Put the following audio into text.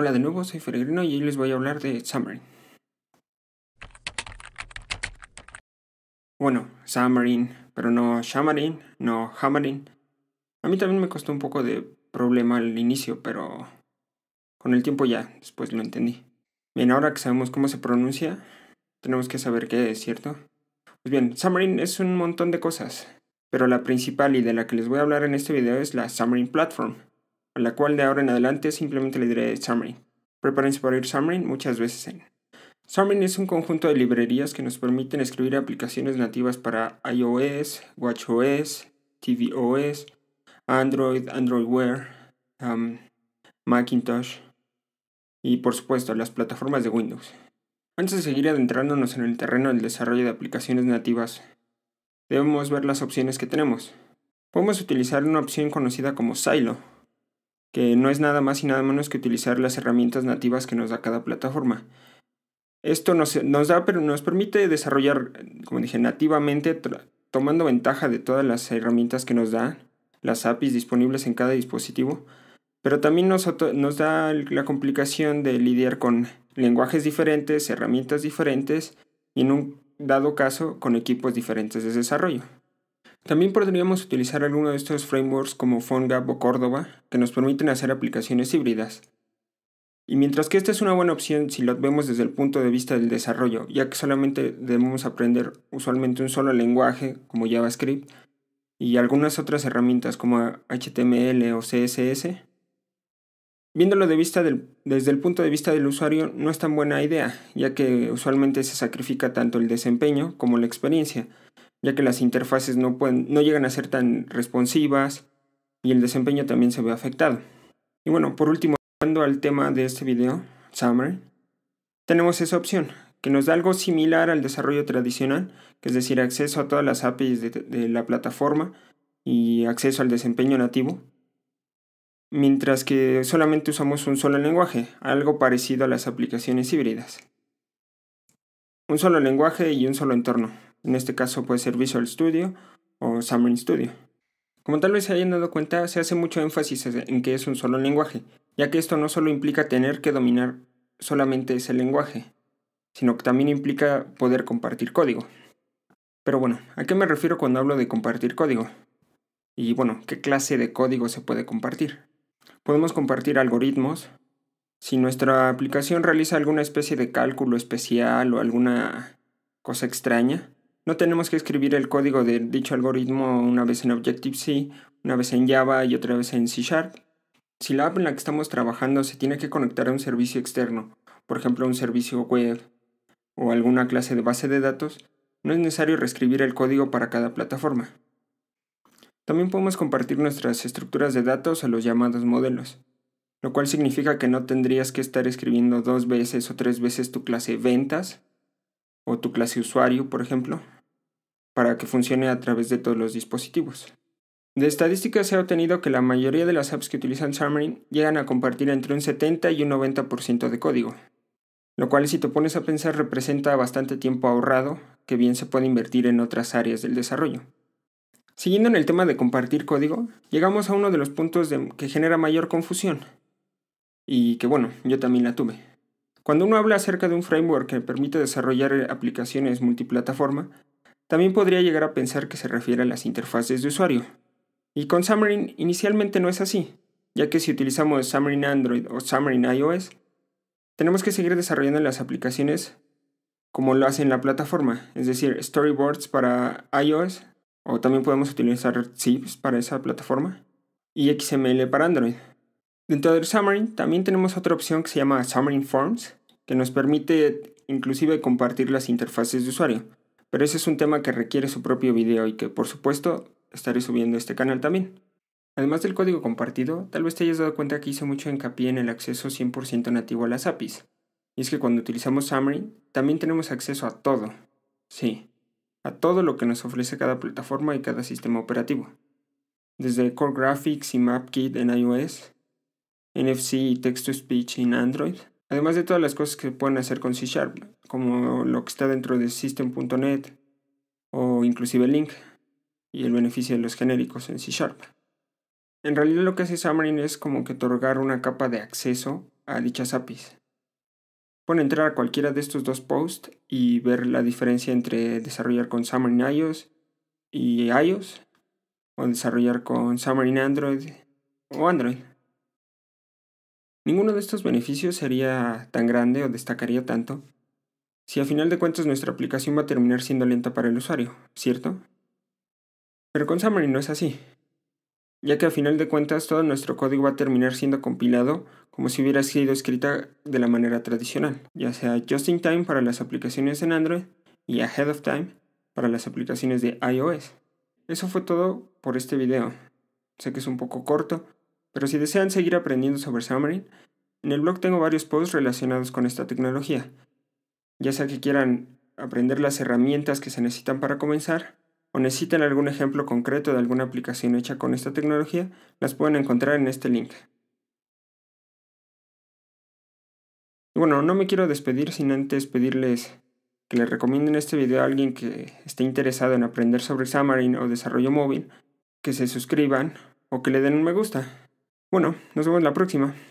Hola de nuevo, soy Feregrino y hoy les voy a hablar de Xamarin. Bueno, Xamarin, pero no Xamarin, no Xamarin. A mí también me costó un poco de problema al inicio, pero con el tiempo ya, después lo entendí. Bien, ahora que sabemos cómo se pronuncia, tenemos que saber qué es, ¿cierto? Pues bien, Xamarin es un montón de cosas, pero la principal y de la que les voy a hablar en este video es la Xamarin Platform la cual de ahora en adelante simplemente le diré Summary Prepárense para ir Summary muchas veces en. Xamarin es un conjunto de librerías que nos permiten escribir aplicaciones nativas para iOS, WatchOS, tvOS, Android, Android Wear, Macintosh y por supuesto las plataformas de Windows. Antes de seguir adentrándonos en el terreno del desarrollo de aplicaciones nativas, debemos ver las opciones que tenemos. Podemos utilizar una opción conocida como Silo, que no es nada más y nada menos que utilizar las herramientas nativas que nos da cada plataforma. Esto nos, nos, da, pero nos permite desarrollar, como dije, nativamente, tomando ventaja de todas las herramientas que nos dan, las APIs disponibles en cada dispositivo, pero también nos da la complicación de lidiar con lenguajes diferentes, herramientas diferentes y en un dado caso con equipos diferentes de desarrollo. También podríamos utilizar alguno de estos frameworks como PhoneGap o Córdoba, que nos permiten hacer aplicaciones híbridas. Y mientras que esta es una buena opción si lo vemos desde el punto de vista del desarrollo, ya que solamente debemos aprender usualmente un solo lenguaje como JavaScript y algunas otras herramientas como HTML o CSS, viéndolo desde el punto de vista del usuario no es tan buena idea, ya que usualmente se sacrifica tanto el desempeño como la experiencia ya que las interfaces no, pueden, no llegan a ser tan responsivas y el desempeño también se ve afectado. Y bueno, por último, volviendo al tema de este video, Summary, tenemos esa opción, que nos da algo similar al desarrollo tradicional, que es decir, acceso a todas las APIs de la plataforma y acceso al desempeño nativo, mientras que solamente usamos un solo lenguaje, algo parecido a las aplicaciones híbridas. Un solo lenguaje y un solo entorno, en este caso puede ser Visual Studio o Xamarin Studio. Como tal vez se hayan dado cuenta, se hace mucho énfasis en que es un solo lenguaje, ya que esto no solo implica tener que dominar solamente ese lenguaje, sino que también implica poder compartir código. Pero bueno, ¿a qué me refiero cuando hablo de compartir código? Y bueno, ¿qué clase de código se puede compartir? Podemos compartir algoritmos. Si nuestra aplicación realiza alguna especie de cálculo especial o alguna cosa extraña, no tenemos que escribir el código de dicho algoritmo una vez en Objective-C, una vez en Java y otra vez en C Sharp. Si la app en la que estamos trabajando se tiene que conectar a un servicio externo, por ejemplo un servicio web o alguna clase de base de datos, no es necesario reescribir el código para cada plataforma. También podemos compartir nuestras estructuras de datos a los llamados modelos, lo cual significa que no tendrías que estar escribiendo dos veces o tres veces tu clase ventas o tu clase usuario, por ejemplo, para que funcione a través de todos los dispositivos. De estadísticas se ha obtenido que la mayoría de las apps que utilizan Xamarin llegan a compartir entre un 70 y un 90% de código, lo cual si te pones a pensar representa bastante tiempo ahorrado que bien se puede invertir en otras áreas del desarrollo. Siguiendo en el tema de compartir código, llegamos a uno de los puntos que genera mayor confusión, y que bueno, yo también la tuve. Cuando uno habla acerca de un framework que permite desarrollar aplicaciones multiplataforma, también podría llegar a pensar que se refiere a las interfaces de usuario. Y con Xamarin inicialmente no es así, ya que si utilizamos Xamarin Android o Xamarin iOS, tenemos que seguir desarrollando las aplicaciones como lo hace en la plataforma, es decir, storyboards para iOS, o también podemos utilizar zips para esa plataforma, y XML para Android. Dentro de Xamarin también tenemos otra opción que se llama Xamarin Forms, que nos permite inclusive compartir las interfaces de usuario. Pero ese es un tema que requiere su propio video y que por supuesto estaré subiendo este canal también. Además del código compartido, tal vez te hayas dado cuenta que hice mucho hincapié en el acceso 100% nativo a las APIs. Y es que cuando utilizamos Xamarin, también tenemos acceso a todo. Sí, a todo lo que nos ofrece cada plataforma y cada sistema operativo. Desde Core Graphics y MapKit en iOS, NFC y Text to Speech en Android, Además de todas las cosas que pueden hacer con C Sharp, como lo que está dentro de System.net o inclusive el Link y el beneficio de los genéricos en C Sharp. En realidad lo que hace Xamarin es como que otorgar una capa de acceso a dichas APIs. Pueden entrar a cualquiera de estos dos posts y ver la diferencia entre desarrollar con Xamarin iOS y iOS o desarrollar con Xamarin Android o Android. Ninguno de estos beneficios sería tan grande o destacaría tanto si a final de cuentas nuestra aplicación va a terminar siendo lenta para el usuario, ¿cierto? Pero con Xamarin no es así, ya que a final de cuentas todo nuestro código va a terminar siendo compilado como si hubiera sido escrita de la manera tradicional, ya sea just in time para las aplicaciones en Android y ahead of time para las aplicaciones de iOS. Eso fue todo por este video. Sé que es un poco corto, pero si desean seguir aprendiendo sobre Xamarin, en el blog tengo varios posts relacionados con esta tecnología, ya sea que quieran aprender las herramientas que se necesitan para comenzar o necesiten algún ejemplo concreto de alguna aplicación hecha con esta tecnología, las pueden encontrar en este link. Y bueno, no me quiero despedir sin antes pedirles que les recomienden este video a alguien que esté interesado en aprender sobre Xamarin o desarrollo móvil, que se suscriban o que le den un me gusta. Bueno, nos vemos la próxima.